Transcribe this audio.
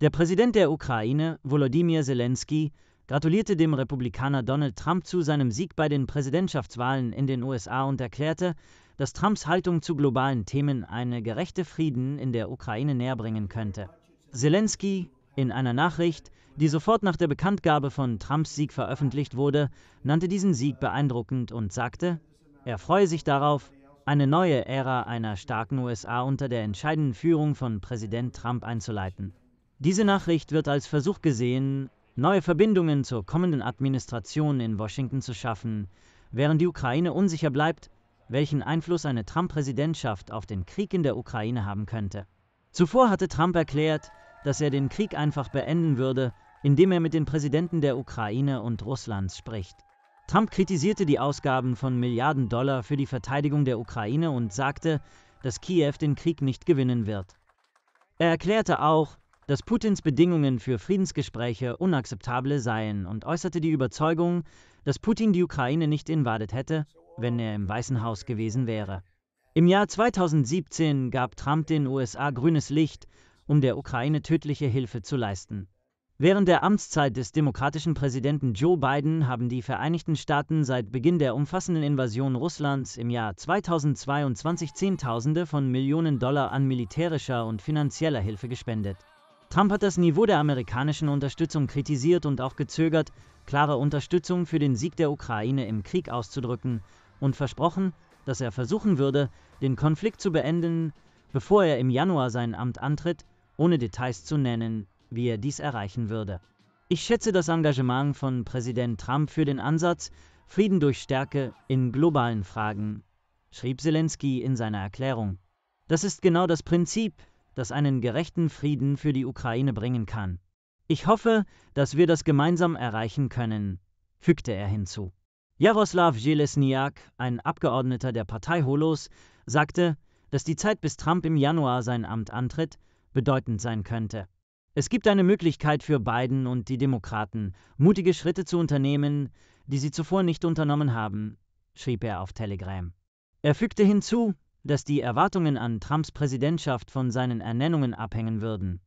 Der Präsident der Ukraine, Volodymyr Zelensky, gratulierte dem Republikaner Donald Trump zu seinem Sieg bei den Präsidentschaftswahlen in den USA und erklärte, dass Trumps Haltung zu globalen Themen eine gerechte Frieden in der Ukraine näherbringen könnte. Zelensky, in einer Nachricht, die sofort nach der Bekanntgabe von Trumps Sieg veröffentlicht wurde, nannte diesen Sieg beeindruckend und sagte, er freue sich darauf, eine neue Ära einer starken USA unter der entscheidenden Führung von Präsident Trump einzuleiten. Diese Nachricht wird als Versuch gesehen, neue Verbindungen zur kommenden Administration in Washington zu schaffen, während die Ukraine unsicher bleibt, welchen Einfluss eine Trump-Präsidentschaft auf den Krieg in der Ukraine haben könnte. Zuvor hatte Trump erklärt, dass er den Krieg einfach beenden würde, indem er mit den Präsidenten der Ukraine und Russlands spricht. Trump kritisierte die Ausgaben von Milliarden Dollar für die Verteidigung der Ukraine und sagte, dass Kiew den Krieg nicht gewinnen wird. Er erklärte auch, dass Putins Bedingungen für Friedensgespräche unakzeptable seien und äußerte die Überzeugung, dass Putin die Ukraine nicht invadet hätte, wenn er im Weißen Haus gewesen wäre. Im Jahr 2017 gab Trump den USA grünes Licht, um der Ukraine tödliche Hilfe zu leisten. Während der Amtszeit des demokratischen Präsidenten Joe Biden haben die Vereinigten Staaten seit Beginn der umfassenden Invasion Russlands im Jahr 2022 Zehntausende von Millionen Dollar an militärischer und finanzieller Hilfe gespendet. Trump hat das Niveau der amerikanischen Unterstützung kritisiert und auch gezögert, klare Unterstützung für den Sieg der Ukraine im Krieg auszudrücken und versprochen, dass er versuchen würde, den Konflikt zu beenden, bevor er im Januar sein Amt antritt, ohne Details zu nennen, wie er dies erreichen würde. Ich schätze das Engagement von Präsident Trump für den Ansatz Frieden durch Stärke in globalen Fragen, schrieb Zelensky in seiner Erklärung. Das ist genau das Prinzip, das einen gerechten Frieden für die Ukraine bringen kann. Ich hoffe, dass wir das gemeinsam erreichen können, fügte er hinzu. Jaroslav Jelesniak, ein Abgeordneter der Partei Holos, sagte, dass die Zeit bis Trump im Januar sein Amt antritt, bedeutend sein könnte. Es gibt eine Möglichkeit für Biden und die Demokraten, mutige Schritte zu unternehmen, die sie zuvor nicht unternommen haben, schrieb er auf Telegram. Er fügte hinzu, dass die Erwartungen an Trumps Präsidentschaft von seinen Ernennungen abhängen würden.